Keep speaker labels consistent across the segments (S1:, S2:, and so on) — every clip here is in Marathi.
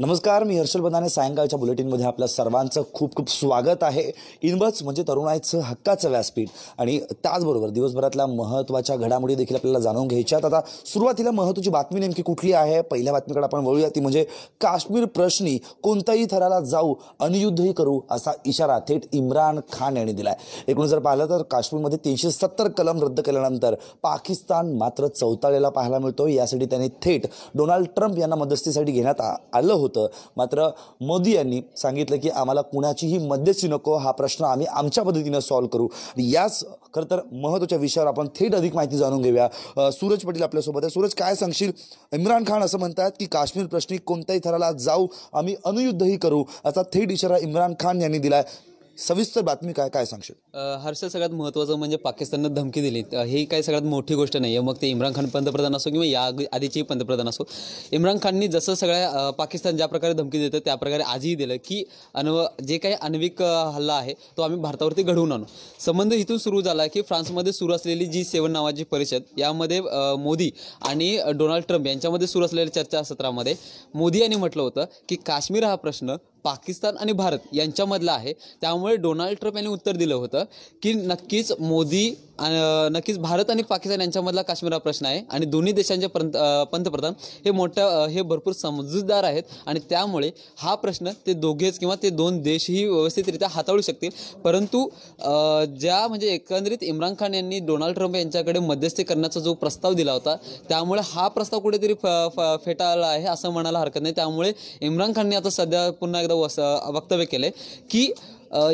S1: नमस्कार मी हर्षल बदाने सायंकाळच्या बुलेटिनमध्ये आपल्या सर्वांचं खूप खूप स्वागत आहे इनबच म्हणजे तरुणाईचं हक्काचं व्यासपीठ आणि त्याचबरोबर दिवसभरातल्या महत्त्वाच्या घडामोडी देखील आपल्याला जाणून घ्यायच्यात आता सुरुवातीला महत्त्वाची बातमी नेमकी कुठली आहे पहिल्या बातमीकडे आपण वळूया ती म्हणजे काश्मीर प्रश्नी कोणत्याही थराला जाऊ अनियुद्धही करू असा इशारा थेट इम्रान खान यांनी दिला आहे एकूण जर पाहिलं तर काश्मीरमध्ये तीनशे सत्तर कलम रद्द केल्यानंतर पाकिस्तान मात्र चौताळेला पाहायला मिळतो यासाठी त्याने थेट डोनाल्ड ट्रम्प यांना मध्यस्थीसाठी घेण्यात आलं होतं होतं मात्र मोदी यांनी सांगितलं की आम्हाला कुणाचीही मध्यस्थी नको हा प्रश्न आम्ही आमच्या पद्धतीनं सॉल्व्ह करू याच खरं तर महत्त्वाच्या विषयावर आपण थेट अधिक माहिती जाणून घेऊया सूरज पटेल आपल्यासोबत आहे सूरज काय सांगशील इम्रान खान असं म्हणतात की काश्मीर प्रश्नी कोणत्याही थराला जाऊ आम्ही अनुयुद्धही करू असा थेट इशारा इम्रान खान यांनी दिला आहे सविस्तर बातमी काय काय सांगशील
S2: हर्ष सगळ्यात महत्त्वाचं म्हणजे पाकिस्ताननं धमकी दिली हे ही काही सगळ्यात मोठी गोष्ट नाही आहे मग ते इम्रान खान पंतप्रधान असो किंवा या आधीचीही पंतप्रधान असो इम्रान खाननी जसं सगळ्या पाकिस्तान ज्या प्रकारे धमकी देतं त्या प्रकारे आजही दिलं की अण्व जे काही आण्विक हल्ला आहे तो आम्ही भारतावरती घडवून आणू संबंध इथून सुरू झाला की फ्रान्समध्ये सुरू असलेली जी सेवन नावाची परिषद यामध्ये मोदी आणि डोनाल्ड ट्रम्प यांच्यामध्ये सुरू असलेल्या चर्चा सत्रामध्ये मोदी यांनी म्हटलं होतं की काश्मीर हा प्रश्न पाकिस्तान आणि भारत यांच्यामधला आहे त्यामुळे डोनाल्ड ट्रम्प यांनी उत्तर दिलं होतं की नक्कीच मोदी नक्कीच भारत आणि पाकिस्तान यांच्यामधला काश्मीर हा प्रश्न आहे आणि दोन्ही देशांचे पंत पंतप्रधान हे मोठं हे भरपूर समजूतदार आहेत आणि त्यामुळे हा प्रश्न ते दोघेच किंवा ते दोन देशही व्यवस्थितरित्या हाताळू शकतील परंतु ज्या म्हणजे एकंदरीत इम्रान खान यांनी डोनाल्ड ट्रम्प यांच्याकडे मध्यस्थी करण्याचा जो प्रस्ताव दिला होता त्यामुळे हा प्रस्ताव कुठेतरी फ फेटाळला आहे असं म्हणायला हरकत नाही त्यामुळे इम्रान खानने आता सध्या पुन्हा एकदा वस वक्तव्य केले की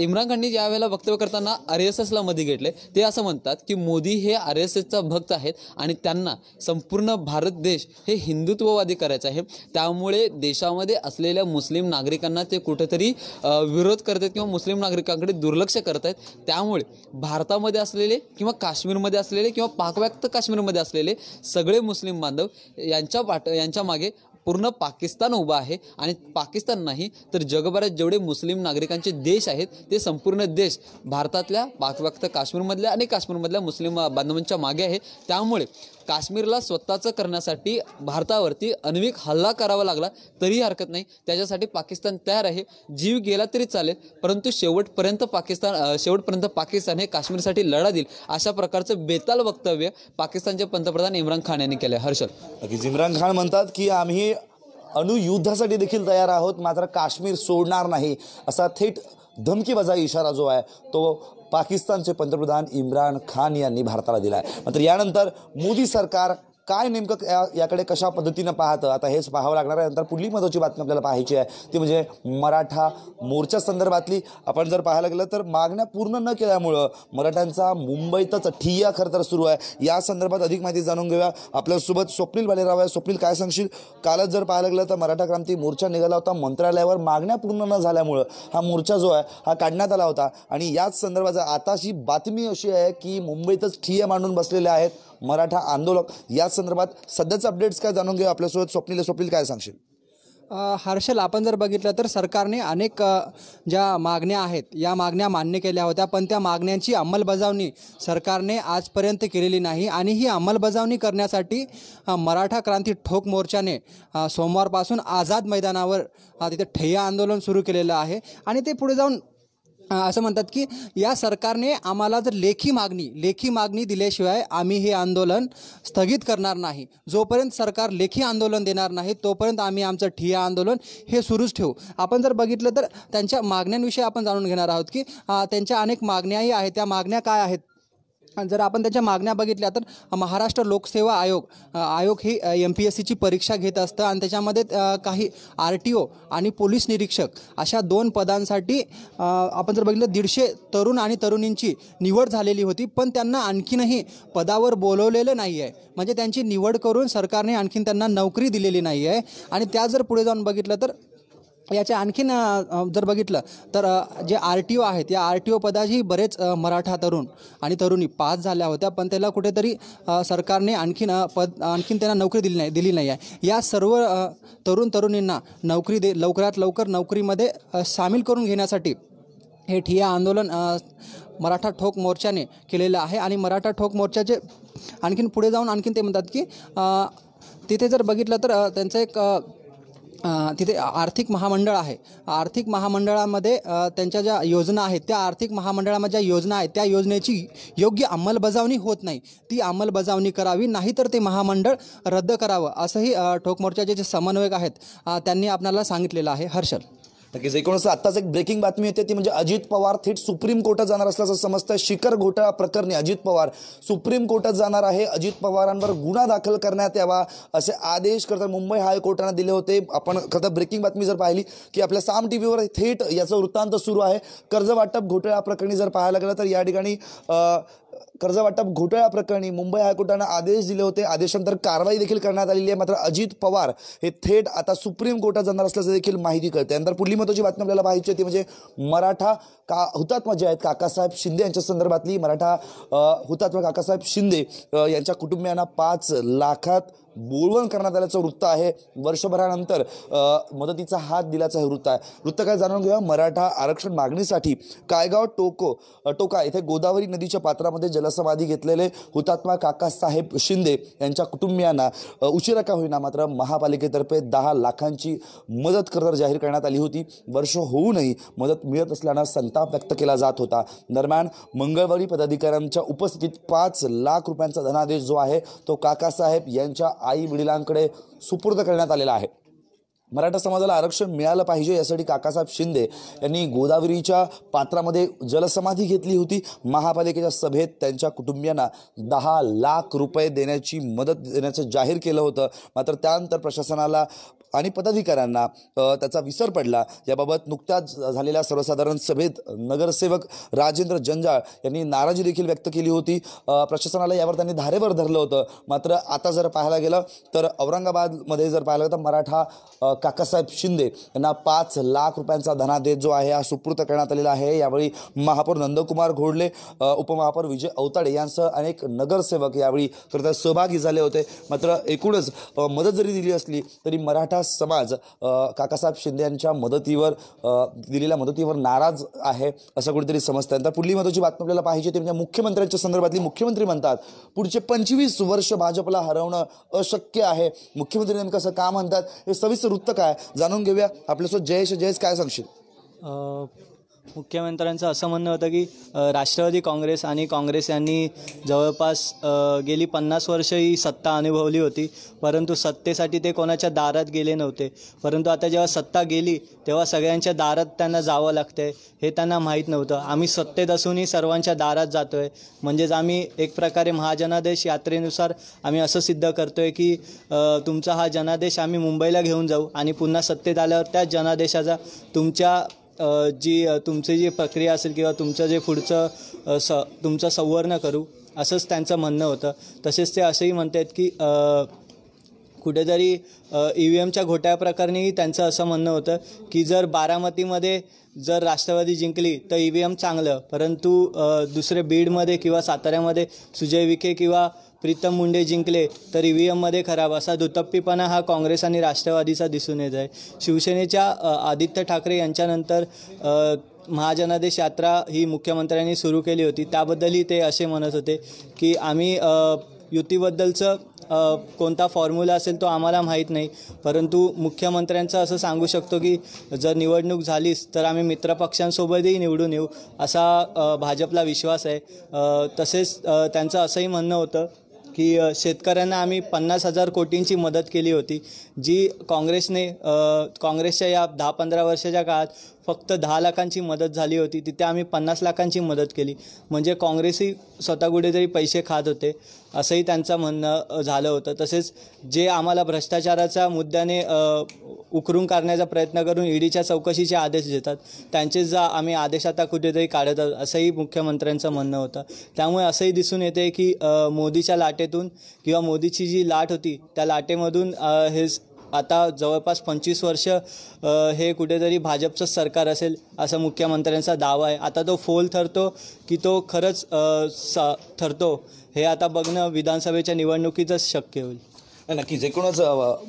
S2: इम्रान खाननी ज्यावेळेला वक्तव्य करताना आर एस एसला मध्ये घेतले ते असं म्हणतात की मोदी हे आर एस एसचा भक्त आहेत आणि त्यांना संपूर्ण भारत देश हे हिंदुत्ववादी करायचं आहे त्यामुळे देशामध्ये असलेल्या मुस्लिम नागरिकांना ते कुठेतरी विरोध करत आहेत किंवा मुस्लिम नागरिकांकडे दुर्लक्ष करत आहेत त्यामुळे भारतामध्ये असलेले किंवा काश्मीरमध्ये असलेले किंवा पाकव्याप्त काश्मीरमध्ये असलेले सगळे मुस्लिम बांधव यांच्या पाठ यांच्यामागे पूर्ण पाकिस्तान उभा आहे आणि पाकिस्तान नाही तर जगभरात जेवढे मुस्लिम नागरिकांचे देश आहेत ते संपूर्ण देश भारतातल्या पाकव्याक्त काश्मीरमधल्या आणि काश्मीरमधल्या मुस्लिम बांधवांच्या मागे आहे त्यामुळे काश्मीरला स्वतःचं करण्यासाठी भारतावरती आण्विक हल्ला करावा लागला तरीही हरकत नाही त्याच्यासाठी पाकिस्तान तयार आहे जीव गेला तरी चालेल परंतु शेवटपर्यंत पाकिस्तान शेवटपर्यंत पाकिस्तान हे काश्मीरसाठी लढा देईल अशा प्रकारचं बेताल वक्तव्य पाकिस्तानचे पंतप्रधान इम्रान खान यांनी केलं हर्षल इम्रान खान म्हणतात की आम्ही
S1: अणुयुद्धासाठी देखील तयार आहोत मात्र काश्मीर सोडणार नाही असा थेट धमकी बजा इशारा जो आहे तो पाकिस्तानचे पंतप्रधान इम्रान खान यांनी भारताला दिला आहे मात्र यानंतर मोदी सरकार काय नेमकं या याकडे कशा पद्धतीनं पाहतं आता हेच पाहावं लागणार आहे नंतर पुढली महत्वाची बातमी आपल्याला पाहायची आहे ती म्हणजे मराठा मोर्चा संदर्भातली आपण जर पाहायला गेलं तर मागण्या पूर्ण न केल्यामुळं मराठ्यांचा मुंबईतच ठिय्या खरं तर सुरू आहे या संदर्भात अधिक माहिती जाणून घेऊया आपल्यासोबत स्वप्नील बालेराव आहे स्वप्नील काय सांगशील कालच जर पाहायला गेलं तर मराठा क्रांती मोर्चा निघाला होता मंत्रालयावर मागण्या पूर्ण न झाल्यामुळं हा मोर्चा जो आहे हा काढण्यात आला होता आणि याच संदर्भात आताची बातमी अशी आहे की मुंबईतच ठिय्या मांडून बसलेल्या आहेत मराठा आंदोलक या संदर्भात सध्याचं अपडेट्स काय जाणून घेऊ आपल्यासोबत स्वप्नील स्वप्नील काय सांगशील
S3: हर्षल आपण जर बघितलं तर सरकारने अनेक ज्या मागण्या आहेत या मागण्या मान्य केल्या होत्या पण त्या मागण्यांची अंमलबजावणी सरकारने आजपर्यंत केलेली नाही आणि ही अंमलबजावणी करण्यासाठी मराठा क्रांती ठोक मोर्चाने सोमवारपासून आझाद मैदानावर तिथे ठेय्या आंदोलन सुरू केलेलं आहे आणि ते पुढे जाऊन असं म्हणतात की या सरकारने आम्हाला जर लेखी मागणी लेखी मागणी दिल्याशिवाय आम्ही हे आंदोलन स्थगित करणार नाही जोपर्यंत सरकार लेखी आंदोलन देणार नाही तोपर्यंत आम्ही आमचं ठिया आंदोलन हे सुरूच ठेवू आपण जर बघितलं तर त्यांच्या मागण्यांविषयी आपण जाणून घेणार आहोत की त्यांच्या अनेक मागण्याही आहेत त्या मागण्या काय आहेत जर आपण त्याच्या मागण्या बघितल्या तर महाराष्ट्र लोकसेवा आयोग आयोग ही एम पी एस सीची परीक्षा घेत असतं आणि त्याच्यामध्ये काही आर टी ओ आणि पोलीस निरीक्षक अशा दोन पदांसाठी आपण जर बघितलं दीडशे तरुण आणि तरुणींची निवड झालेली होती पण त्यांना आणखीनही पदावर बोलवलेलं नाही आहे म्हणजे त्यांची निवड करून सरकारने आणखीन त्यांना नोकरी दिलेली नाही आहे आणि त्या जर पुढे जाऊन बघितलं तर याचे आणखीन जर बघितलं तर जे आर टी ओ आहेत या आर टी ओ पदाची बरेच मराठा तरुण आणि तरुणी पास झाल्या होत्या पण त्याला कुठेतरी सरकारने आणखीन पद आणखीन त्यांना नोकरी दिली नाही दिली नाही आहे या सर्व तरुण तरुणींना नोकरी दे लवकरात लवकर नोकरीमध्ये सामील करून घेण्यासाठी हे ठिया आंदोलन मराठा ठोक मोर्चाने केलेलं आहे आणि मराठा ठोक मोर्चाचे आणखीन पुढे जाऊन आणखीन ते म्हणतात की तिथे जर बघितलं तर त्यांचं एक तिथे आर्थिक महामंडळ आहे आर्थिक महामंडळामध्ये त्यांच्या ज्या योजना आहेत त्या आर्थिक महामंडळामध्ये ज्या योजना आहेत त्या योजनेची योग्य अंमलबजावणी होत नाही ती अंमलबजावणी करावी नाहीतर ते महामंडळ रद्द करावं असंही ठोकमोर्चाचे जे समन्वयक आहेत त्यांनी आपल्याला सांगितलेलं आहे हर्षल
S1: नक्कीच एकूणच आत्ताच एक ब्रेकिंग बातमी येते ती म्हणजे अजित पवार थेट सुप्रीम कोर्टात जाणार असल्याचं समजतं शिखर घोटाळा प्रकरणी अजित पवार सुप्रीम कोर्टात जाणार आहे अजित पवारांवर गुन्हा दाखल करण्यात यावा असे आदेश करता मुंबई हायकोर्टानं दिले होते आपण खरं ब्रेकिंग बातमी जर पाहिली की आपल्या साम टी व्हीवर थेट याचं वृत्तांत सुरू आहे कर्ज वाटप घोटाळा प्रकरणी जर पाहायला गेलं तर या ठिकाणी कर्जवाटप प्रकरणी मुंबई हायकोर्टानं आदेश दिले होते आदेशानंतर कारवाई देखील करण्यात आलेली आहे मात्र अजित पवार हे थेट आता सुप्रीम कोर्टात जाणार असल्याचं देखील माहिती कळते नंतर पुढली महत्वाची बातमी आपल्याला पाहायची ती म्हणजे मराठा का हुतात्मा जे आहेत काकासाहेब शिंदे यांच्या संदर्भातली मराठा हुतात्मा काकासाहेब शिंदे यांच्या कुटुंबियांना पाच लाखात बोलवण करण्यात आल्याचं वृत्त आहे वर्षभरानंतर मदतीचा हात दिल्याचं हे वृत्त आहे वृत्त काय जाणून घेऊया मराठा आरक्षण मागणीसाठी कायगाव टोको टोका येथे गोदावरी नदीच्या पात्रामध्ये जल जलसमाधी घेतलेले हुतात्मा काकासाहेब शिंदे यांच्या कुटुंबियांना उशिरा का होईना मात्र महापालिकेतर्फे दहा लाखांची मदत करदर जाहीर करण्यात आली होती वर्ष होऊनही मदत मिळत असल्यानं संताप व्यक्त केला जात होता दरम्यान मंगळवारी पदाधिकाऱ्यांच्या उपस्थितीत पाच लाख रुपयांचा धनादेश जो आहे तो काकासाहेब यांच्या आई वडिलांकडे सुपूर्द करण्यात आलेला आहे मराठा समाजाला आरक्षण मिळालं पाहिजे यासाठी काकासाहेब शिंदे यांनी गोदावरीच्या पात्रामध्ये जलसमाधी घेतली होती महापालिकेच्या सभेत त्यांच्या कुटुंबियांना दहा लाख रुपये देण्याची मदत देण्याचं जाहीर केलं होतं मात्र त्यानंतर प्रशासनाला आणि पदाधिकाऱ्यांना त्याचा विसर पडला याबाबत नुकत्याच झालेल्या सर्वसाधारण सभेत नगरसेवक राजेंद्र जंजाळ यांनी नाराजी देखील व्यक्त केली होती प्रशासनाला यावर त्यांनी धारेवर धरलं होतं मात्र आता जर पाहायला गेलं तर औरंगाबादमध्ये जर पाहिलं तर मराठा काकासाहेब शिंदे यांना पाच लाख रुपयांचा धनादेश जो आहे हा सुपूर्त करण्यात आलेला आहे यावेळी महापौर नंदकुमार घोडले उपमहापौर विजय अवताडे यांसह अनेक नगरसेवक यावेळी खरं त्यात सहभागी झाले होते मात्र एकूणच मदत जरी दिली असली तरी मराठा मराठा समाज काकासाहेब शिंदे यांच्या मदतीवर दिलेल्या मदतीवर नाराज आहे असं कुठेतरी समजतं तर पुढली महत्त्वाची बातमी आपल्याला पाहिजे ते म्हणजे मुख्यमंत्र्यांच्या संदर्भातली मुख्यमंत्री म्हणतात पुढचे पंचवीस वर्ष भाजपला हरवणं अशक्य आहे मुख्यमंत्री नेमकं असं का म्हणतात हे सविस्तर वृत्त काय जाणून घेऊया आपल्यासोबत जयेश जयेश काय सांगशील
S4: मुख्यमंत्र्यांचं असं म्हणणं होतं की राष्ट्रवादी काँग्रेस आणि काँग्रेस यांनी जवळपास गेली पन्नास वर्ष ही सत्ता अनुभवली होती परंतु सत्तेसाठी ते कोणाच्या दारात गेले नव्हते परंतु आता जेव्हा सत्ता गेली तेव्हा सगळ्यांच्या दारात त्यांना जावं लागतंय हे त्यांना माहीत नव्हतं आम्ही सत्तेत असूनही सर्वांच्या दारात जातो आहे म्हणजेच आम्ही एक प्रकारे महाजनादेश यात्रेनुसार आम्ही असं सिद्ध करतो आहे की तुमचा हा जनादेश आम्ही मुंबईला घेऊन जाऊ आणि पुन्हा सत्तेत आल्यावर त्याच जनादेशाचा तुमच्या जी तुमची जी प्रक्रिया असेल किंवा तुमचं जे पुढचं स तुमचं संवर्ण करू असंच त्यांचं म्हणणं होतं तसेच ते असंही म्हणत आहेत की कुठेतरी ई व्ही e एमच्या घोटाळ्याप्रकरणीही त्यांचं असं म्हणणं होतं की जर बारामतीमध्ये जर राष्ट्रवादी जिंकली तर ई व्ही एम चांगलं परंतु दुसरे बीडमध्ये किंवा साताऱ्यामध्ये सुजय विखे किंवा प्रीतम मुंडे जिंकले तर ई व्ही एममध्ये खराब असा दुतप्पीपणा हा काँग्रेस आणि राष्ट्रवादीचा दिसून येत आहे शिवसेनेच्या आदित्य ठाकरे यांच्यानंतर महाजनादेश यात्रा ही मुख्यमंत्र्यांनी सुरू केली होती त्याबद्दलही ते असे म्हणत होते की आम्ही युतीबद्दलचं कोणता फॉर्म्युला असेल तो आम्हाला माहीत नाही परंतु मुख्यमंत्र्यांचं असं सांगू शकतो की जर निवडणूक झालीच तर आम्ही मित्रपक्षांसोबतही निवडून येऊ असा भाजपला विश्वास आहे तसेच त्यांचं असंही म्हणणं होतं की शेतकऱ्यांना आम्ही पन्नास हजार कोटींची मदत केली होती जी काँग्रेसने काँग्रेसच्या या दहा पंधरा वर्षाच्या काळात फक्त दहा लाखांची मदत झाली होती तिथे आम्ही पन्नास लाखांची मदत केली म्हणजे काँग्रेसही स्वतः कुठेतरी पैसे खात होते असंही त्यांचं म्हणणं झालं होतं तसेच जे आम्हाला भ्रष्टाचाराच्या मुद्द्याने उकरून काढण्याचा प्रयत्न करून ईडीच्या चौकशीचे आदेश देतात त्यांचे जा आम्ही आदेश आता कुठेतरी काढत आहोत असंही मुख्यमंत्र्यांचं म्हणणं होतं त्यामुळे असंही दिसून येते की मोदीच्या लाटेतून किंवा मोदीची जी लाट होती त्या लाटेमधून हे आता जवळपास पंचवीस वर्ष हे कुठेतरी भाजपचंच सरकार असेल असा मुख्यमंत्र्यांचा दावा आहे आता तो फोल ठरतो की तो खरंच ठरतो हे आता बघणं विधानसभेच्या निवडणुकीतच शक्य होईल नाही नक्कीच एकूणच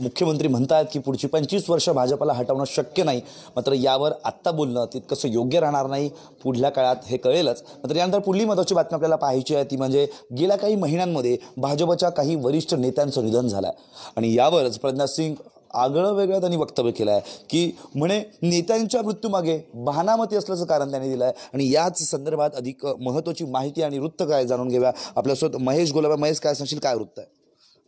S4: मुख्यमंत्री म्हणतात की पुढची पंचवीस वर्ष
S1: भाजपाला हटवणं शक्य नाही मात्र यावर आत्ता बोलणं तितकंसं योग्य राहणार नाही पुढल्या काळात हे कळेलच मात्र यानंतर पुढली महत्वाची बातमी आपल्याला पाहायची आहे ती म्हणजे गेल्या काही महिन्यांमध्ये भाजपच्या काही वरिष्ठ नेत्यांचं निधन झालं आहे आणि यावरच सिंग आगळं वेगळं त्यांनी वक्तव्य केलं आहे की म्हणे नेत्यांच्या मृत्यूमागे बहानामती असल्याचं कारण त्यांनी दिलं आहे आणि याच संदर्भात अधिक महत्त्वाची माहिती आणि वृत्त काय जाणून घेऊया आपल्यासोबत महेश गोलाबा महेश काय सांगशील काय वृत्त आहे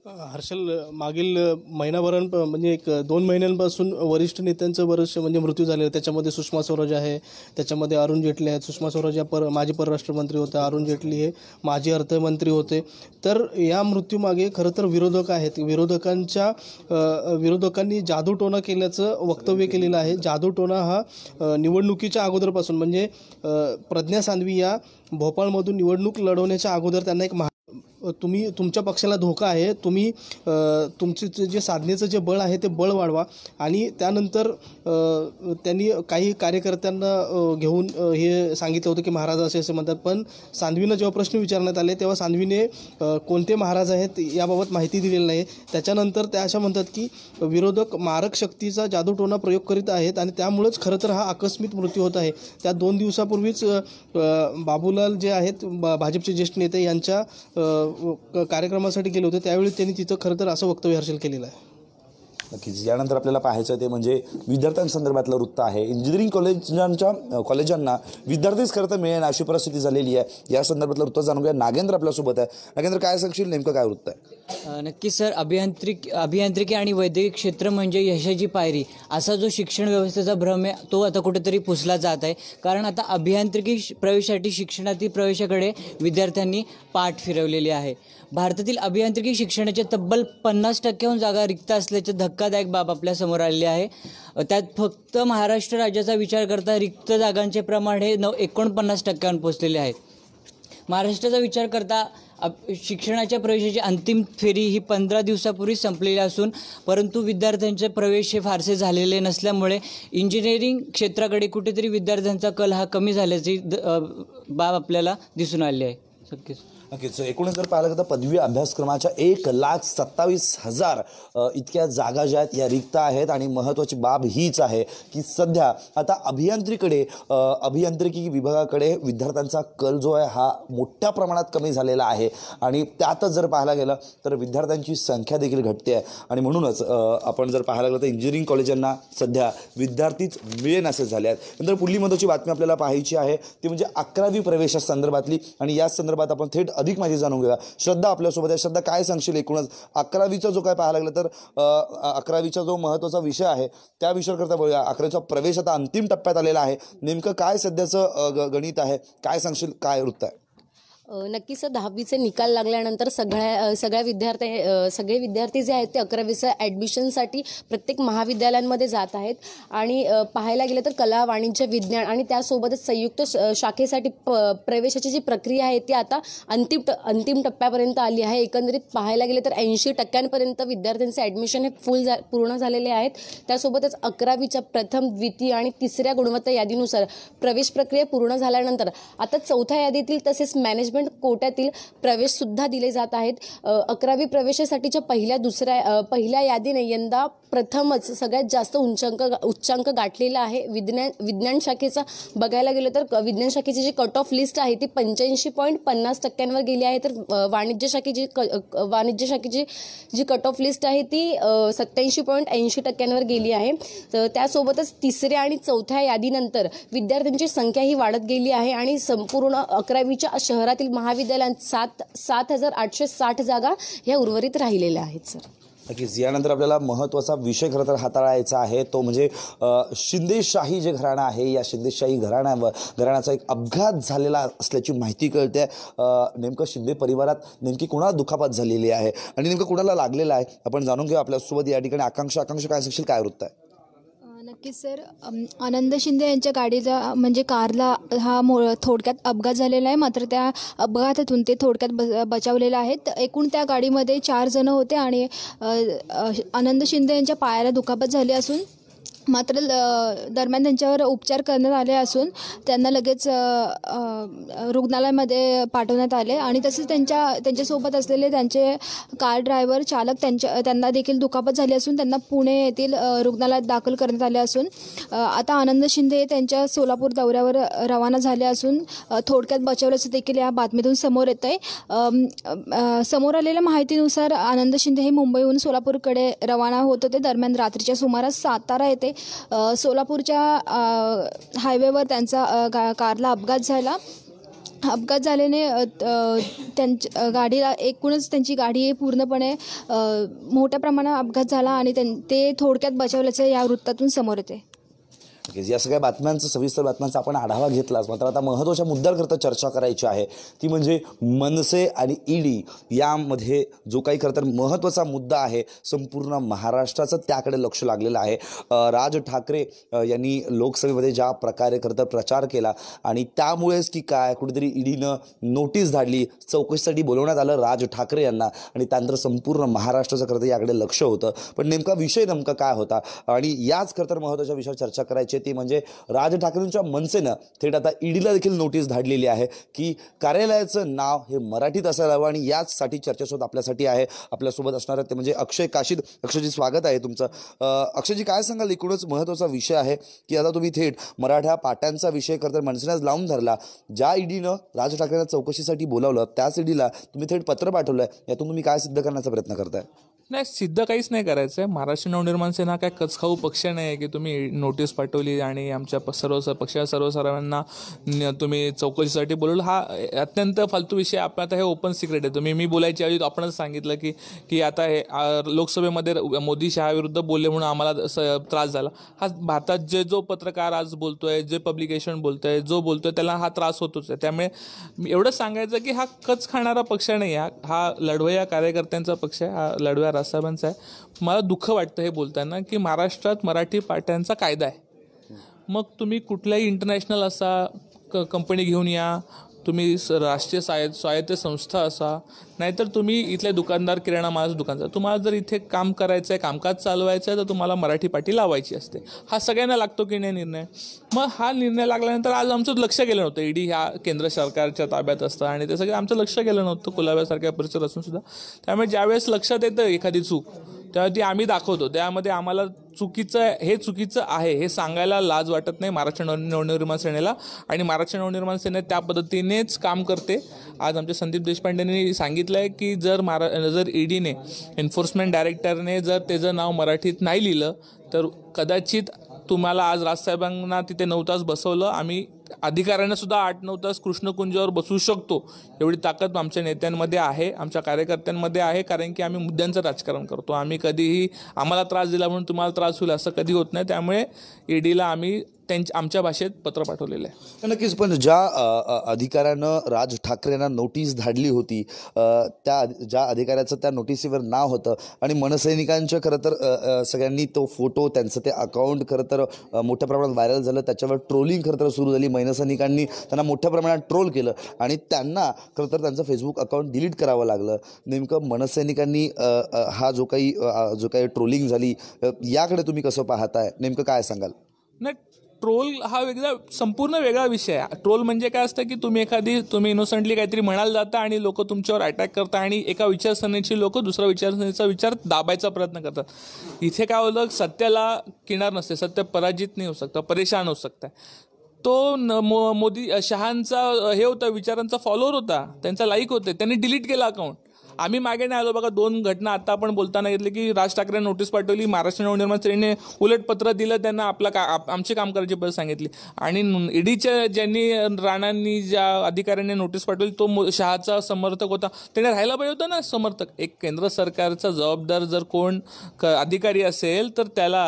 S5: हर्षल मागील महिनाभरां म्हणजे एक दोन महिन्यांपासून वरिष्ठ नेत्यांचं बरंच म्हणजे मृत्यू झालेलं त्याच्यामध्ये सुषमा स्वराज आहे त्याच्यामध्ये अरुण जेटली आहेत सुषमा स्वराज या पर माजी परराष्ट्रमंत्री होत्या अरुण जेटली हे माजी अर्थमंत्री होते तर या मृत्यूमागे खरं तर विरोधक आहेत विरोधकांच्या विरोधकांनी जादूटोणा केल्याचं वक्तव्य केलेलं आहे जादूटोणा हा निवडणुकीच्या अगोदरपासून म्हणजे प्रज्ञा सांधवी या भोपाळमधून निवडणूक लढवण्याच्या अगोदर त्यांना एक महा तुम्ही तुमच्या पक्षाला धोका आहे तुम्ही तुमचे जे साधनेचं जे बळ आहे ते बळ वाढवा आणि त्यानंतर त्यांनी काही कार्यकर्त्यांना घेऊन हे सांगितलं होतं की महाराज असे असे म्हणतात पण सांधवीनं जेव्हा प्रश्न विचारण्यात आले तेव्हा सांधवीने कोणते महाराज आहेत याबाबत माहिती दिलेली नाही त्याच्यानंतर त्या अशा म्हणतात की विरोधक मारक शक्तीचा जादूटोना प्रयोग करीत आहेत आणि त्यामुळेच खरं तर हा आकस्मिक मृत्यू होत आहे त्या दोन दिवसापूर्वीच बाबूलाल जे आहेत भाजपचे ज्येष्ठ नेते यांच्या कार्यक्रमासाठी गेले होते त्यावेळी त्यांनी तिथं खरं तर असं वक्तव्य हर्षल केलेलं आहे
S1: नक्कीच यानंतर आपल्याला पाहायचं ते म्हणजे विद्यार्थ्यांसंदर्भातलं वृत्त आहे इंजिनिअरिंग कॉलेजांच्या कॉलेजांना विद्यार्थीच खरं तर मिळेल अशी परिस्थिती झालेली आहे या संदर्भातलं वृत्त जाणून घ्या नागेंद्र आपल्यासोबत आहे नागेंद्र काय सांगशील नेमकं काय वृत्त
S4: आहे नक्कीच सर अभियांत्रिकी अभियांत्रिकी आणि वैद्यकीय क्षेत्र म्हणजे यशाची पायरी असा जो शिक्षण व्यवस्थेचा भ्रम आहे तो आता कुठेतरी पुसला जात आहे कारण आता अभियांत्रिकी प्रवेशासाठी शिक्षणातील प्रवेशाकडे विद्यार्थ्यांनी पाठ फिरवलेली आहे भारतातील अभियांत्रिकी शिक्षणाच्या तब्बल पन्नास टक्क्याहून जागा रिक्त असल्याचे धक्का धक्कादायक बाब आपल्यासमोर आलेली आहे त्यात फक्त महाराष्ट्र राज्याचा विचार करता रिक्त जागांचे प्रमाण हे नऊ एकोणपन्नास टक्क्यांवर पोचलेले आहे महाराष्ट्राचा विचार करता आप शिक्षणाच्या प्रवेशाची अंतिम फेरी ही पंधरा दिवसापूर्वी संपलेली असून परंतु विद्यार्थ्यांचे प्रवेश हे फारसे झालेले नसल्यामुळे इंजिनिअरिंग क्षेत्राकडे कुठेतरी विद्यार्थ्यांचा कल हा कमी झाल्याची बाब आपल्याला दिसून आली आहे
S1: नक्कीच एकूणच जर पाहिलं तर पदवी अभ्यासक्रमाच्या एक लाख सत्तावीस हजार इतक्या जागा ज्या आहेत या रिक्त आहेत आणि महत्त्वाची बाब हीच आहे की सध्या आता अभियांत्रिकडे अभियांत्रिकी विभागाकडे विद्यार्थ्यांचा कल जो आहे हा मोठ्या प्रमाणात कमी झालेला आहे आणि त्यातच जर पाहायला गेलं तर विद्यार्थ्यांची संख्या देखील घटते आहे आणि म्हणूनच आपण जर पाहायला गेलं तर इंजिनिअरिंग कॉलेजांना सध्या विद्यार्थीच मिळेन असे झाले आहेत नंतर पुढली महत्त्वाची बातमी आपल्याला पाहायची आहे ती म्हणजे अकरावी प्रवेशासंदर्भातली संदर्भातली आणि या संदर्भात आपण थेट अधिक माहिती जाणून घेऊया श्रद्धा आपल्यासोबत आहे श्रद्धा काय सांगशील एकूणच अकरावीचा जो काय पाहायला लागला तर अकरावीचा जो महत्त्वाचा विषय आहे त्या विषयाकरता बोलूया अकरावीचा प्रवेश आता अंतिम टप्प्यात आलेला आहे नेमकं काय सध्याचं गणित आहे काय सांगशील काय वृत्त आहे
S6: नक्कीच दहावीचे निकाल लागल्यानंतर सगळ्या सगळ्या विद्यार्थी सगळे विद्यार्थी जे आहेत ते अकरावीचं ॲडमिशनसाठी प्रत्येक महाविद्यालयांमध्ये जात आहेत आणि पाहायला गेलं तर कला वाणिज्य विज्ञान आणि त्यासोबतच संयुक्त शाखेसाठी प प्रवेशाची जी प्रक्रिया आहे ती आता अंतिम ट अंतिम टप्प्यापर्यंत आली आहे एकंदरीत पाहायला गेलं तर ऐंशी टक्क्यांपर्यंत विद्यार्थ्यांचे ॲडमिशन हे फुल जा पूर्ण झालेले आहेत त्यासोबतच अकरावीच्या प्रथम द्वितीय आणि तिसऱ्या गुणवत्ता यादीनुसार प्रवेश प्रक्रिया पूर्ण झाल्यानंतर आता चौथ्या यादीतील तसेच मॅनेजमेंट मॅनेजमेंट कोट्यातील प्रवेशसुद्धा दिले जात आहेत अकरावी प्रवेशासाठीच्या पहिल्या दुसऱ्या पहिल्या यादीने यंदा प्रथमच सगळ्यात जास्त उंचांक उच्चांक गाठलेला आहे विज्ञान विज्ञान शाखेचा बघायला गेलो तर विज्ञान शाखेची जी कट ऑफ लिस्ट आहे ती पंच्याऐंशी पॉईंट पन्नास टक्क्यांवर गेली आहे तर वाणिज्य शाखेची वाणिज्य शाखेची जी कट ऑफ लिस्ट आहे ती सत्याऐंशी पॉईंट ऐंशी टक्क्यांवर गेली आहे तर त्यासोबतच तिसऱ्या आणि चौथ्या यादीनंतर विद्यार्थ्यांची संख्या ही वाढत गेली आहे आणि संपूर्ण अकरावीच्या शहरातील महाविद्यालयात सात सात हजार आठशे साठ जागा ह्या उर्वरित राहिलेल्या आहेत सर
S1: नक्कीच यानंतर आपल्याला महत्त्वाचा विषय खरं तर हाताळायचा आहे तो म्हणजे शिंदेशाही जे घराणं आहे या शिंदेशाही घराण्यावर घराण्याचा एक अपघात झालेला असल्याची माहिती कळते नेमकं शिंदे परिवारात नेमकी कोणाला दुखापत झालेली आहे आणि नेमकं कुणाला लागलेलं आहे आपण जाणून घेऊ आपल्यासोबत या ठिकाणी आकांक्षा आकांक्षा काय असेल काय वृत्त आहे
S7: नक्कीच सर आनंद शिंदे यांच्या गाडीला म्हणजे कारला हा मो थोडक्यात अपघात झालेला आहे मात्र त्या अपघातातून ते थोडक्यात ब बचावलेलं आहेत एकूण त्या गाडीमध्ये चार जण होते आणि आनंद शिंदे यांच्या पायाला दुखापत झाली असून मात्र ल दरम्यान त्यांच्यावर उपचार करण्यात आले असून त्यांना लगेच रुग्णालयामध्ये पाठवण्यात आले आणि तसेच त्यांच्या त्यांच्यासोबत असलेले त्यांचे कार ड्रायव्हर चालक त्यांच्या त्यांना देखील दुखापत झाली असून त्यांना पुणे येथील रुग्णालयात दाखल करण्यात आले असून आता आनंद शिंदे त्यांच्या सोलापूर दौऱ्यावर रवाना झाले असून थोडक्यात बचावल्याचं देखील या बातमीतून समोर येत आहे समोर आलेल्या माहितीनुसार आनंद शिंदे हे मुंबईहून सोलापूरकडे रवाना होत होते दरम्यान रात्रीच्या सुमारास सातारा येते सोलापूरच्या हायवेवर त्यांचा कारला अपघात झाला अपघात झाल्याने त्यांच्या गाडीला एकूणच त्यांची गाडी पूर्णपणे मोठ्या प्रमाणात अपघात झाला आणि त्यां ते थोडक्यात बचावल्याचं या वृत्तातून समोर येते
S1: ओके या सगळ्या बातम्यांचं सविस्तर बातम्यांचा आपण आढावा घेतलाच मात्र आता महत्त्वाच्या मुद्द्यांकरता चर्चा करायची आहे ती म्हणजे मनसे आणि ईडी यामध्ये जो काही खरं तर महत्त्वाचा मुद्दा आहे संपूर्ण महाराष्ट्राचं त्याकडे लक्ष लागलेलं आहे राज ठाकरे यांनी लोकसभेमध्ये ज्या प्रकारे खरं प्रचार केला आणि त्यामुळेच की काय कुठेतरी ईडीनं नोटीस धाडली चौकशीसाठी बोलवण्यात आलं राज ठाकरे यांना आणि त्यानंतर संपूर्ण महाराष्ट्राचं खरं याकडे लक्ष होतं पण नेमका विषय नेमका काय होता आणि याच खरं तर महत्त्वाच्या विषयावर चर्चा करायची आहे म्हणजे राज ठाकरेंच्या मनसेनं थेट आता ईडीला देखील नोटीस धाडलेली आहे की कार्यालयाचं नाव हे मराठीत असायला हवं आणि याचसाठी चर्चासोबत आपल्यासाठी आहे आपल्यासोबत असणार ते म्हणजे अक्षय काशीद अक्षयजी स्वागत आहे तुमचं अक्षयजी काय सांगाल एकूणच महत्त्वाचा विषय आहे की आता तुम्ही थेट मराठा पाट्यांचा विषय करता मनसेनेच लावून धरला ज्या ईडीनं राज ठाकरेंना चौकशीसाठी बोलावलं त्याच ईडीला तुम्ही थेट पत्र पाठवलंय यातून तुम्ही काय सिद्ध करण्याचा प्रयत्न करताय
S8: नाही सिद्ध काहीच नाही करायचं आहे महाराष्ट्र नवनिर्माण सेना काय कचखाऊ पक्ष नाही आहे की तुम्ही नोटीस पाठवली आणि आमच्या सर्व पक्षाच्या सर्व सर्वांना तुम्ही चौकशीसाठी बोलवलं हा अत्यंत फालतू विषय आपण आता हे ओपन सिक्रेट आहे तुम्ही मी बोलायच्या आधी आपणच सांगितलं की की आता हे लोकसभेमध्ये मोदी शहाविरुद्ध बोलले म्हणून आम्हाला त्रास झाला हा भारतात जे जो पत्रकार आज बोलतोय जे पब्लिकेशन आहे जो आहे त्याला हा त्रास होतोच आहे त्यामुळे एवढंच सांगायचं की हा कच खाणारा पक्ष नाही हा हा लढवया कार्यकर्त्यांचा पक्ष आहे हा लढव्या राजसाहेबांचा आहे मला दुःख वाटतं हे बोलताना की महाराष्ट्रात मराठी पाट्यांचा कायदा आहे मग तुम्ही कुठल्याही इंटरनॅशनल असा क कंपनी घेऊन या तुम्ही स राष्ट्रीय साय स्वायत्त संस्था असा नाहीतर तुम्ही इथले दुकानदार किराणा माल दुकानदार तुम्हाला जर इथे काम करायचं आहे कामकाज चालवायचं आहे तर तुम्हाला मराठी पाठी लावायची असते हा सगळ्यांना लागतो की नाही निर्णय मग हा निर्णय लागल्यानंतर आज आमचं लक्ष गेलं नव्हतं ईडी ह्या केंद्र सरकारच्या ताब्यात असतं आणि ते सगळं आमचं लक्ष गेलं नव्हतं कुलाब्यासारख्या परिसर असून सुद्धा त्यामुळे ज्यावेळेस लक्षात येतं एखादी चूक ती आम्ही दाखवतो त्यामध्ये आम्हाला चुकीचं हे चुकीचं आहे हे सांगायला लाज वाटत नाही महाराष्ट्र नवनिर्माण सेनेला आणि महाराष्ट्र नवनिर्माण सेने त्या पद्धतीनेच काम करते आज आमचे संदीप देशपांडेंनी सांगितलं आहे की जर महारा जर ईडीने एन्फोर्समेंट डायरेक्टरने जर त्याचं नाव मराठीत नाही लिहिलं तर कदाचित तुम्हाला आज राजसाहेबांना तिथे नऊ तास बसवलं आम्ही अधिकाऱ्यांना सुद्धा आठ नऊ तास कृष्णकुंजावर बसू शकतो एवढी ताकद आमच्या नेत्यांमध्ये आहे आमच्या कार्यकर्त्यांमध्ये आहे कारण की आम्ही मुद्द्यांचं राजकारण करतो आम्ही कधीही आम्हाला त्रास दिला म्हणून तुम्हाला त्रास होईल असं कधी होत नाही त्यामुळे ईडीला आम्ही त्यांच्या आमच्या भाषेत पत्र पाठवलेलं आहे
S1: नक्कीच पण ज्या अधिकाऱ्यानं राज ठाकरेंना नोटीस धाडली होती त्या ज्या अधिकाऱ्याचं त्या नोटिसीवर नाव होतं आणि मनसैनिकांच्या खरं तर सगळ्यांनी तो फोटो त्यांचं ते अकाउंट खरं तर मोठ्या प्रमाणात व्हायरल झालं त्याच्यावर ट्रोलिंग खरं तर सुरू झाली मनसैनिकांनी त्यांना मोठ्या प्रमाणात ट्रोल केलं आणि त्यांना खरं तर त्यांचं फेसबुक अकाउंट डिलीट करावं लागलं नेमकं मनसैनिकांनी हा जो काही जो काही ट्रोलिंग झाली याकडे तुम्ही कसं पाहताय नेमकं काय सांगाल
S8: नाही ट्रोल हा वेगळा संपूर्ण वेगळा विषय आहे ट्रोल म्हणजे काय असतं की तुम्ही एखादी तुम्ही इनोसंटली काहीतरी म्हणायला जाता आणि लोक तुमच्यावर अटॅक करतात आणि एका विचारसरणीची लोक दुसऱ्या विचारसरणीचा विचार दाबायचा प्रयत्न करतात इथे काय होतं सत्याला किनार नसते सत्य पराजित नाही होऊ शकतं परेशान होऊ शकतं तो न मो मोदी शहांचा हे होता विचारांचा फॉलोअर होता त्यांचा लाईक होते त्यांनी डिलीट केला अकाउंट आम्ही मागे नाही आलो बघा दोन घटना आता आपण बोलताना घेतली की राज ठाकरे नोटीस पाठवली महाराष्ट्र नवनिर्माण सेनेने उलट पत्र दिलं त्यांना आपला का आमचे काम करायची बस सांगितली आणि ईडीच्या ज्यांनी राणांनी ज्या अधिकाऱ्यांनी नोटीस पाठवली तो शहाचा समर्थक होता त्याने राहायला पाहिजे होता ना समर्थक एक केंद्र सरकारचा जबाबदार जर कोण अधिकारी असेल तर त्याला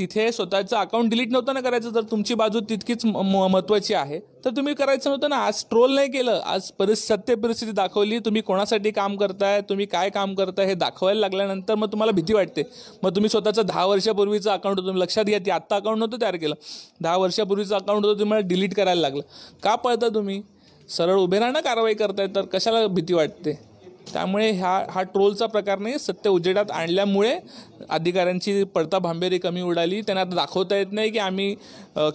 S8: तिथे स्वतःचं अकाउंट डिलीट नव्हतं ना करायचं तर तुमची बाजू तितकीच महत्वाची आहे तर तुम्ही करायचं नव्हतं ना आज ट्रोल नाही केलं आज परिस सत्य परिस्थिती दाखवली तुम्ही कोणासाठी काम करताय तुम्ही काय काम करताय हे दाखवायला लागल्यानंतर मग तुम्हाला भीती वाटते मग तुम्ही स्वतःचं दहा वर्षापूर्वीचं अकाउंट होतं लक्षात घ्या ती आत्ता अकाउंट नव्हतं तयार केलं दहा वर्षापूर्वीचं अकाउंट होतं तुम्हाला डिलीट करायला लागलं का पळता तुम्ही सरळ उभे राहणं कारवाई करताय तर कशाला भीती वाटते त्यामुळे ह्या हा ट्रोलचा प्रकार नाही सत्य उजेडात आणल्यामुळे अधिकाऱ्यांची पडता भांबेरी कमी उडाली त्यांना दाखवता येत नाही की आम्ही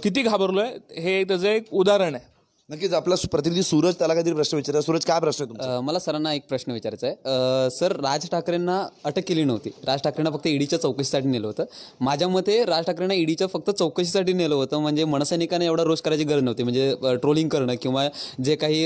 S8: किती घाबरलो आहे हे त्याचं एक उदाहरण आहे नक्कीच आपला
S2: प्रतिनिधी सूरज त्याला काहीतरी प्रश्न विचारा सूरज काय प्रश्न आहे मला सरांना एक प्रश्न विचारायचा आहे सर राज ठाकरेंना अटक केली नव्हती राज ठाकरेंना फक्त ईडीच्या चौकशीसाठी नेलं होतं माझ्या मते राज ठाकरेंना ईडीच्या फक्त चौकशीसाठी नेलं होतं म्हणजे मनसैनिकांना एवढा रोष करायची गरज नव्हती म्हणजे ट्रोलिंग करणं किंवा जे काही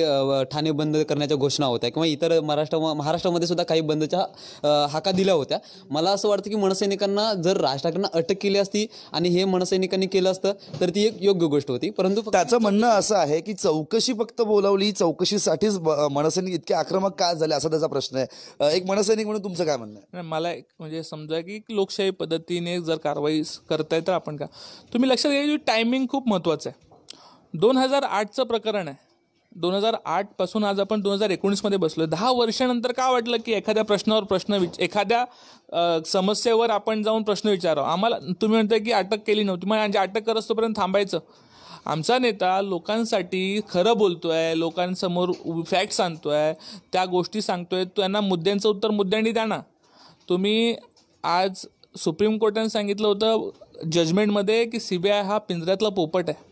S2: ठाणे बंद करण्याच्या घोषणा होत्या किंवा इतर महाराष्ट्र महाराष्ट्रामध्ये सुद्धा काही बंदच्या हाका दिल्या होत्या मला असं वाटतं की मनसैनिकांना जर राज ठाकरेंना अटक केली असती आणि हे मनसैनिकांनी केलं असतं तर ती एक योग्य गोष्ट होती परंतु
S1: त्याचं म्हणणं असं आहे की चौकशी फक्त बोलावली चौकशीसाठीच मनसैनिक इतके आक्रमक का झाले असा त्याचा प्रश्न आहे एक मनसैनिक म्हणून तुमचं काय म्हणणं
S8: आहे मला एक म्हणजे समजा की लोकशाही पद्धतीने जर कारवाई करताय तर आपण का तुम्ही लक्षात घ्या की टायमिंग खूप महत्त्वाचं आहे दोन हजार आठचं प्रकरण आहे दोन हजार आठपासून आज आपण दोन हजार एकोणीसमध्ये बसलो दहा वर्षानंतर का वाटलं की एखाद्या प्रश्नावर प्रश्न एखाद्या समस्येवर आपण जाऊन प्रश्न विचारावं आम्हाला तुम्ही म्हणताय की अटक केली नव्हती म्हणजे अटक करत तोपर्यंत थांबायचं आमचा नेता लोकांसाठी खरं बोलतो आहे लोकांसमोर फॅक्ट आणतो आहे त्या गोष्टी सांगतो आहे त्यांना मुद्द्यांचं उत्तर मुद्द्यांनी द्या ना तुम्ही आज सुप्रीम कोर्टाने सांगितलं होतं जजमेंटमध्ये की सी बी आय हा पिंजऱ्यातला पोपट आहे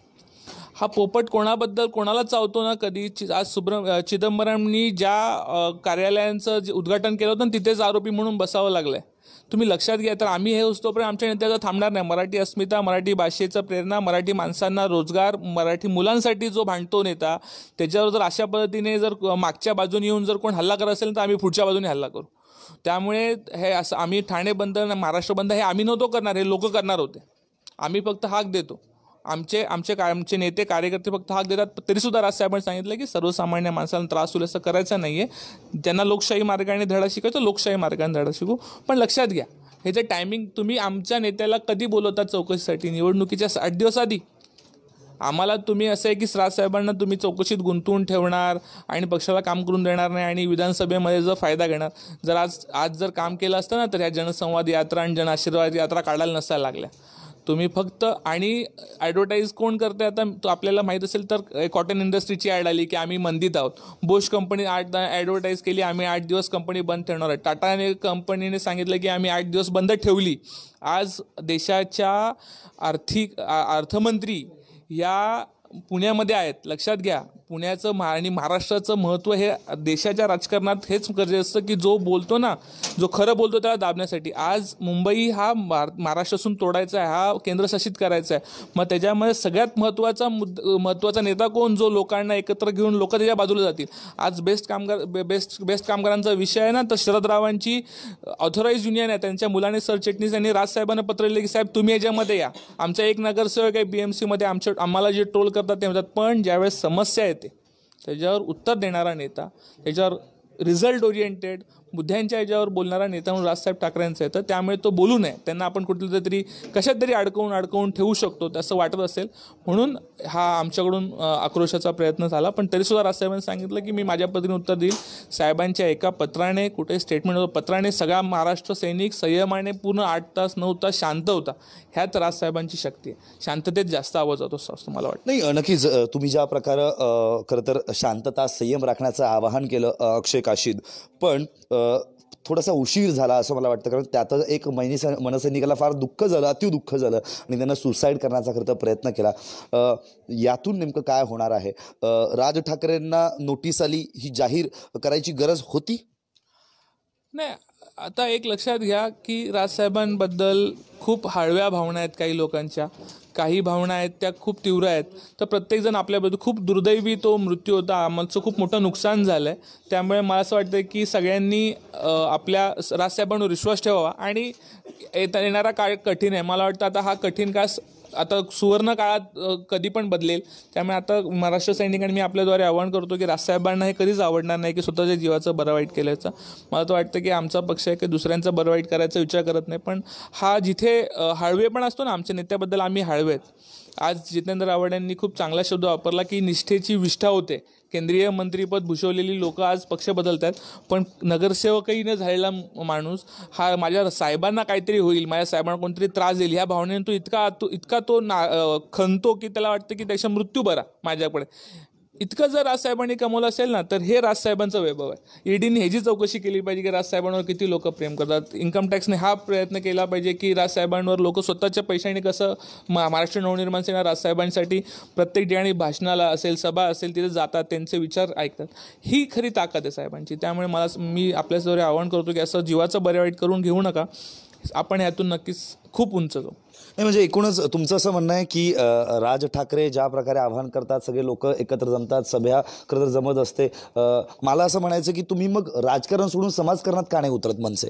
S8: हा पोपट कोणाबद्दल कोणाला चावतो ना कधी चि आज सुब्र चिदंबरमनी ज्या कार्यालयांचं जे उद्घाटन केलं होतं तिथेच आरोपी म्हणून बसावं लागलं आहे तुम्ही लक्षात घ्या तर आम्ही हे पण आमच्या नेत्याचं थांबणार नाही मराठी अस्मिता मराठी भाषेचं प्रेरणा मराठी माणसांना रोजगार मराठी मुलांसाठी जो भांडतो नेता त्याच्यावर जर अशा पद्धतीने जर मागच्या बाजूने येऊन जर कोण हल्ला करत असेल तर आम्ही पुढच्या बाजूने हल्ला करू त्यामुळे हे असं आम्ही ठाणे बंद महाराष्ट्र बंद हे आम्ही नव्हतो करणार हे लोक करणार होते आम्ही फक्त हाक देतो आमचे आमचे काय आमचे नेते कार्यकर्ते फक्त हाक देतात तरीसुद्धा राजसाहेबांनी सांगितलं की सर्वसामान्य माणसाला त्रास होईल असं करायचं नाही आहे ज्यांना लोकशाही मार्गाने धडा शिकायचं लोकशाही मार्गाने धडा शिकू पण लक्षात घ्या हे जे टायमिंग तुम्ही आमच्या नेत्याला कधी बोलवता चौकशीसाठी निवडणुकीच्या आठ दिवस आधी आम्हाला तुम्ही असं आहे की राजसाहेबांना तुम्ही चौकशीत गुंतवून ठेवणार आणि पक्षाला काम करून देणार नाही आणि विधानसभेमध्ये जर फायदा घेणार जर आज आज जर काम केलं असतं ना तर ह्या जनसंवाद यात्रा आणि जनआशीर्वाद यात्रा काढायला नसायला लागल्या तुम्ही फक्त आणि ॲडव्हर्टाईज कोण करते आता तो आपल्याला माहीत असेल तर कॉटन इंडस्ट्रीची ॲड आली की आम्ही मंदीत आहोत बोश कंपनी आठ ॲडव्हर्टाईज केली आम्ही आठ दिवस कंपनी बंद ठेवणार आहे टाटाने कंपनीने सांगितलं की आम्ही आठ दिवस बंद ठेवली आज देशाच्या आर्थिक अर्थमंत्री या पुण्यामध्ये आहेत लक्षात घ्या पुण्याचं महा आणि महाराष्ट्राचं महत्त्व हे देशाच्या राजकारणात हेच गरजेचं असतं की जो बोलतो ना जो खरं बोलतो त्याला दाबण्यासाठी आज मुंबई हा महाराष्ट्रातून तोडायचा आहे हा केंद्रशासित करायचा आहे मग त्याच्यामध्ये सगळ्यात महत्त्वाचा मुद्द महत्त्वाचा नेता कोण जो लोकांना एकत्र घेऊन लोक त्याच्या बाजूला जातील आज बेस्ट कामगार बेस्ट बेस्ट कामगारांचा विषय आहे ना तर शरदरावांची ऑथोराईज युनियन आहे त्यांच्या मुलाने सरचिटणीस यांनी राजसाहेबांना पत्र लिहिले की साहेब तुम्ही याच्यामध्ये या आमचा एक नगरसेवक आहे बी एम सीमध्ये आमच्या आम्हाला जे ट्रोल करतात ते म्हणतात पण ज्यावेळेस समस्या आहेत त्याच्यावर उत्तर देणारा नेता त्याच्यावर रिझल्ट ओरिएंटेड मुद्द्यांच्या याच्यावर बोलणारा नेता म्हणून राजसाहेब ठाकरेंचं येतं आहे तर त्यामुळे तो बोलू नये त्यांना आपण कुठलं तरी कशात तरी अडकवून अडकवून ठेवू शकतो असं वाटत असेल म्हणून हा आमच्याकडून आक्रोशाचा प्रयत्न झाला पण तरीसुद्धा राजसाहेबांनी सांगितलं की मी माझ्या पद्धतीने उत्तर देईल साहेबांच्या एका पत्राने कुठे स्टेटमेंट होतं पत्राने सगळा महाराष्ट्र सैनिक संयमाने पूर्ण आठ तास नऊ तास शांत होता ह्याच राजसाहेबांची शक्ती आहे शांततेत जास्त आवाज होतो असं मला
S1: वाटतं नाही नक्कीच तुम्ही ज्या प्रकारे खरं तर शांतता संयम राखण्याचं आवाहन केलं अक्षय काशीद पण थोडासा उशीर झाला असं मला वाटतं कारण त्यात एक मैनी मनसैनिकाला फार दुःख झालं अतिव दुःख झालं आणि त्यांना सुसाईड करण्याचा खरं तर प्रयत्न केला यातून नेमकं काय होणार आहे राज ठाकरेंना नोटीस आली ही जाहीर करायची गरज होती
S8: नाही आता एक लक्षात घ्या की राजसाहेबांबद्दल खूप हळव्या भावना आहेत काही लोकांच्या काही भावना आहेत त्या खूप तीव्र आहेत तर प्रत्येकजण आपल्याबद्दल खूप दुर्दैवी तो मृत्यू होता आमचं खूप मोठं नुकसान झालं आहे त्यामुळे मला असं वाटतं की सगळ्यांनी आपल्या राजसाहेबांवर विश्वास ठेवावा आणि येता येणारा काळ कठीण आहे मला वाटतं आता हा कठीण काळ आता सुवर्ण काळात कधी पण बदलेल त्यामुळे आता महाराष्ट्र सैनिकांनी मी आपल्याद्वारे आवाहन करतो की राजसाहेबांना हे कधीच आवडणार नाही की स्वतःच्या जीवाचं बरं वाईट केल्याचं मला तर वाटतं की आमचा पक्ष आहे की दुसऱ्यांचा बरं वाईट करायचा विचार करत नाही पण हा जिथे पण असतो ना आमच्या नेत्याबद्दल आम्ही हळवेत आज जितेंद्र आवड यांनी खूप चांगला शब्द वापरला की निष्ठेची विष्ठा होते केंद्रीय मंत्रीपद भूषवलेली लोकं आज पक्ष बदलतात पण नगरसेवकही न झालेला माणूस हा माझ्या साहेबांना काहीतरी होईल माझ्या साहेबांना कोणतरी त्रास देईल ह्या भावनेने तो इतका तो इतका तो ना खणतो की त्याला वाटतं की त्याच्या मृत्यू बरा माझ्याकडे इतकं जर राजसाहेबांनी कमवलं असेल ना तर हे साहेबांचं वैभव आहे ईडीने ह्याची चौकशी केली पाहिजे की राजसाहेबांवर किती लोक प्रेम करतात इन्कम टॅक्सने हा प्रयत्न केला पाहिजे की राजसाहेबांवर लोक स्वतःच्या पैशाने कसं महाराष्ट्र नवनिर्माण सेना राजसाहेबांसाठी प्रत्येक ठिकाणी भाषणाला असेल सभा असेल तिथे जातात त्यांचे विचार ऐकतात ही खरी ताकद आहे साहेबांची त्यामुळे मला मी आपल्यासमोर आवाहन करतो की असं जीवाचं बरे वाईट करून घेऊ नका आपण यातून नक्कीच खूप उंच जाऊ नाही म्हणजे एकूणच तुमचं
S1: असं म्हणणं आहे की राज ठाकरे ज्या प्रकारे आव्हान करतात सगळे लोक एकत्र जमतात सभ्या खरं जमत असते मला असं म्हणायचं की तुम्ही मग राजकारण सोडून समाजकारणात का नाही उतरत मनसे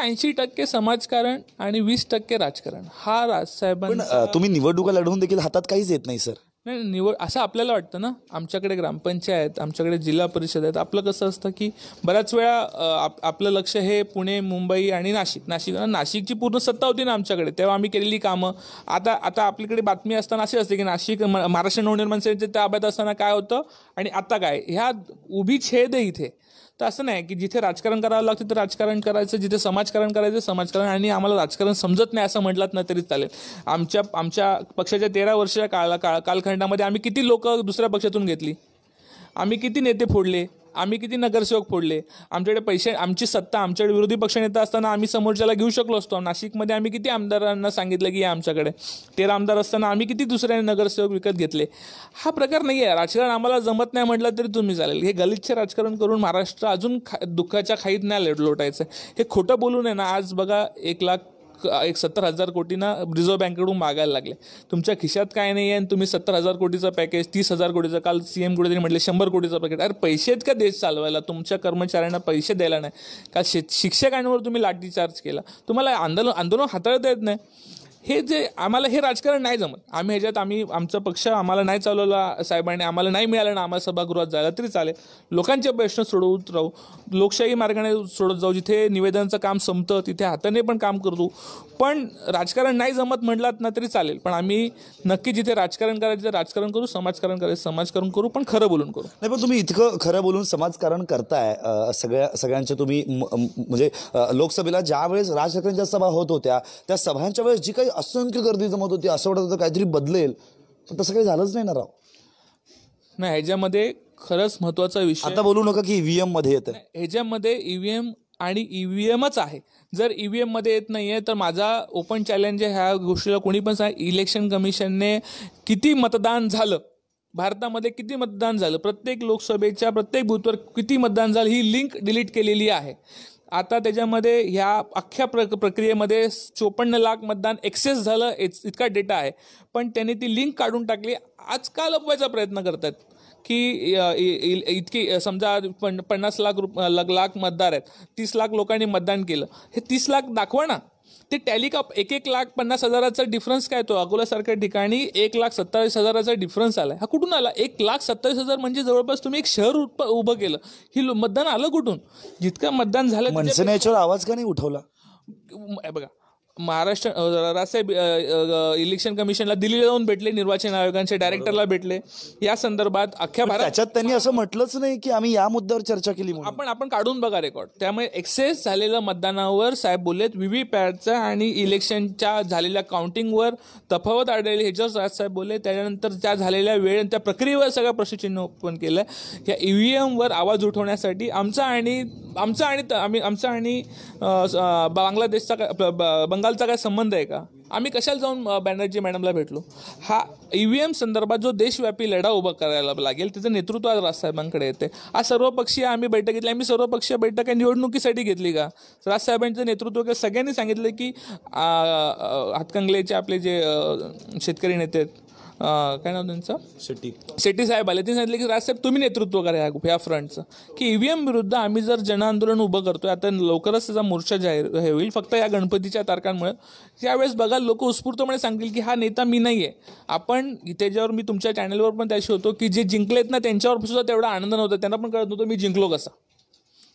S8: ऐंशी टक्के समाजकारण आणि वीस टक्के राजकारण हा राज पण
S1: तुम्ही निवडणुका लढवून देखील हातात काहीच येत नाही सर
S8: नाही निवड असं आपल्याला वाटतं ना आमच्याकडे ग्रामपंचायत आमच्याकडे जिल्हा परिषद आहेत आपलं कसं असतं की बऱ्याच वेळा आप आपलं लक्ष हे पुणे मुंबई आणि नाशिक नाशिक नाशिकची पूर्ण सत्ता होती ना आमच्याकडे तेव्हा आम्ही केलेली कामं आता आता आपल्याकडे बातमी असताना असे असते की नाशिक महाराष्ट्र नवनिर्माण त्या ताब्यात असताना काय होतं आणि आता काय ह्या उभी छेद इथे तर असं नाही की जिथे राजकारण करावं लागतं तर राजकारण करायचं जिथे समाजकारण करायचं समाजकारण आणि आम्हाला राजकारण समजत नाही असं म्हटलात ना तरी चालेल आमच्या आमच्या पक्षाच्या तेरा वर्षाच्या काळा काळ कालखंडामध्ये आम्ही किती लोक दुसऱ्या पक्षातून घेतली आम्ही किती नेते फोडले आम्ही किती नगरसेवक फोडले आमच्याकडे पैसे आमची सत्ता आमच्याकडे विरोधी पक्ष नेता असताना आम्ही समोरच्याला घेऊ शकलो असतो नाशिकमध्ये आम्ही किती आमदारांना सांगितलं की आमच्याकडे तेरा आमदार असताना आम्ही किती दुसऱ्याने नगरसेवक विकत घेतले हा प्रकार नाही आहे राजकारण आम्हाला जमत नाही म्हटलं तरी तुम्ही चालेल हे गलिच्छ राजकारण करून महाराष्ट्र अजून खा दुःखाच्या खाईत नाही लोटायचं हे खोटं बोलू नये ना आज बघा एक लाख एक सत्तर हजार कोटींना रिझर्व्ह बँकेकडून मागायला लागले तुमच्या खिशात काय नाही आहे आणि तुम्ही सत्तर हजार कोटीचं पॅकेज तीस हजार कोटीचं काल सी एम कुठेतरी म्हटले शंभर कोटीचं पॅकेज अरे पैसे का देश चालवायला तुमच्या कर्मचाऱ्यांना पैसे द्यायला नाही का शिक्षकांवर तुम्ही चार्ज केला तुम्हाला आंदोलन आंदोलन हाताळता येत नाही हे जे आम्हाला हे राजकारण नाही जमत आम्ही ह्याच्यात आम्ही आमचा पक्ष आम्हाला नाही चालवला साहेबांनी आम्हाला नाही मिळालं ना आम्हाला सभागृहात जायला तरी चालेल लोकांचे प्रश्न सोडवत राहू लोकशाही मार्गाने सोडत जाऊ जिथे निवेदनाचं काम संपतं तिथे हाताने पण काम करतो पण राजकारण नाही जमत म्हटलात ना तरी चालेल पण आम्ही नक्की जिथे राजकारण करायचं राजकारण करू समाजकारण करायचं समाजकारण करू पण खरं बोलून करू नाही
S1: पण तुम्ही इतकं खरं बोलून समाजकारण करताय सगळ्या सगळ्यांच्या तुम्ही म्हणजे लोकसभेला ज्यावेळेस राजकारण राजकारणाच्या सभा होत होत्या त्या सभांच्या वेळेस जी काही असंख्य गर्दी जमत होती असं वाटत होतं काहीतरी बदलेल पण तसं काही झालंच नाही ना राव
S8: नाही ह्याच्यामध्ये खरंच महत्वाचा विषय आता बोलू नका की ईव्हीएम e मध्ये येत ह्याच्यामध्ये ईव्हीएम e आणि ईव्हीएमच e आहे जर ईव्हीएम मध्ये येत नाहीये तर माझा ओपन चॅलेंज आहे ह्या गोष्टीला कोणी पण सांग इलेक्शन कमिशनने किती मतदान झालं भारतामध्ये किती मतदान झालं प्रत्येक लोकसभेच्या प्रत्येक बूथवर किती मतदान झालं ही लिंक डिलीट केलेली आहे आता त्याच्यामध्ये ह्या अख्ख्या प्र प्रक्रियेमध्ये चोपन्न लाख मतदान एक्सेस झालं इतका डेटा आहे पण त्यांनी ती लिंक काढून टाकली आजकाल लपवायचा प्रयत्न करतात की इतकी समजा पन्नास लाख रुप लाख मतदार आहेत तीस लाख लोकांनी मतदान केलं हे तीस लाख दाखवा ना ते टॅलिकॉप एक एक लाख पन्नास हजाराचा डिफरन्स काय तो अकोल्यासारख्या ठिकाणी एक लाख सत्तावीस हजाराचा डिफरन्स आला हा कुठून आला एक लाख सत्तावीस हजार म्हणजे जवळपास तुम्ही एक शहर उभं केलं ही मतदान आलं कुठून जितकं मतदान झालं
S1: आवाज का नाही उठवला
S8: बघा महाराष्ट्र राष्ट्रीय इलेक्शन कमिशनला दिल्लीला जाऊन भेटले निर्वाचन आयोगांच्या डायरेक्टरला भेटले या संदर्भात अख्ख्या भारत त्याच्यात त्यांनी असं
S1: म्हटलंच नाही की आम्ही या मुद्द्यावर चर्चा केली
S8: आपण आपण काढून बघा रेकॉर्ड त्यामुळे एक्सेस झालेलं मतदानावर साहेब बोललेत पॅडचं आणि इलेक्शनच्या झालेल्या काउंटिंगवर तफावत आढळली ह्याच्यावर राजसाहेब बोलले त्यानंतर त्या झालेल्या वेळ त्या प्रक्रियेवर सगळं प्रश्नचिन्ह ओपन केलं या ईव्हीएमवर e आवाज उठवण्यासाठी आमचा आणि आमचा आणि आम्ही आमचा आणि बांगलादेशचा काय बंगालचा काय संबंध आहे का आम्ही कशाला जाऊन बॅनर्जी मॅडमला भेटलो हा ई व्ही एम संदर्भात जो देशव्यापी लढा उभा करायला लागेल त्याचं नेतृत्व आज राजसाहेबांकडे येते आज सर्वपक्षीय आम्ही बैठक घेतली आम्ही सर्वपक्षीय बैठक काही निवडणुकीसाठी घेतली का राजसाहेबांचं नेतृत्व सगळ्यांनी सांगितलं की हातकंगलेचे आपले जे शेतकरी नेते आहेत काय नाव त्यांचं शेट्टी शेट्टी साहेब आले ते सांगितले की राजसाहेब तुम्ही नेतृत्व करा या ह्या फ्रंटचं की ईव्हीएम विरुद्ध आम्ही जर जनआंदोलन उभं करतोय आता लवकरच त्याचा मोर्चा जाहीर होईल फक्त या गणपतीच्या तारखांमुळे त्यावेळेस बघा लोक उत्स्फूर्तपणे सांगतील की हा नेता मी नाही आहे आपण त्याच्यावर मी तुमच्या चॅनलवर पण त्याशी होतो की जे जिंकलेत ना त्यांच्यावर सुद्धा तेवढा आनंद नव्हता त्यांना पण कळत नव्हतं मी जिंकलो कसा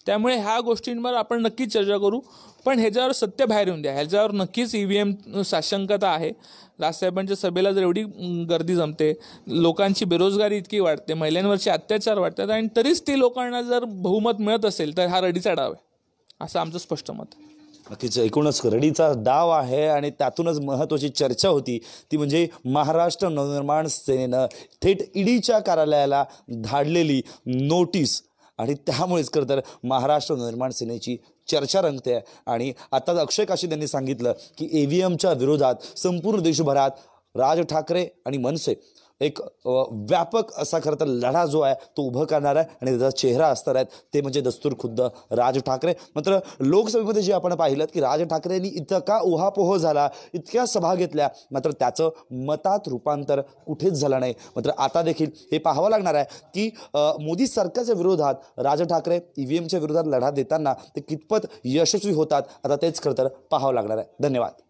S8: त्यामुळे ह्या गोष्टींवर आपण नक्कीच चर्चा करू पण ह्याच्यावर सत्य बाहेर येऊन द्या ह्याच्यावर नक्कीच ई व्ही एम साशंकता आहे राजसाहेबांच्या सभेला जर एवढी गर्दी जमते लोकांची बेरोजगारी इतकी वाढते महिलांवरचे अत्याचार वाढतात आणि तरीच ती लोकांना जर बहुमत मिळत असेल तर हा रडीचा डाव आहे असं आमचं स्पष्ट मत आहे
S1: नक्कीच एकूणच रडीचा डाव आहे आणि त्यातूनच महत्त्वाची चर्चा होती ती म्हणजे महाराष्ट्र नवनिर्माण सेनेनं थेट ईडीच्या कार्यालयाला धाडलेली नोटीस आणि त्यामुळेच खरं तर महाराष्ट्र निर्माण सेनेची चर्चा रंगते आहे आणि आता अक्षय काशी त्यांनी सांगितलं की ई व्ही एमच्या विरोधात संपूर्ण देशभरात राज ठाकरे आणि मनसे एक व्यापक असा खरं तर लढा जो आहे तो उभं करणार आहे आणि त्याचा चेहरा असणार आहेत ते म्हणजे दस्तूर खुद्द राज ठाकरे मात्र लोकसभेमध्ये जे आपण पाहिलं की राज ठाकरेंनी इतका उहापोह झाला इतक्या सभा घेतल्या मात्र त्याचं मतात रूपांतर कुठेच झालं नाही मात्र आता देखील हे पाहावं लागणार आहे की मोदी सरकारच्या विरोधात राज ठाकरे ई व्ही एमच्या विरोधात लढा देताना ते कितपत यशस्वी होतात आता तेच खरं तर पाहावं लागणार आहे धन्यवाद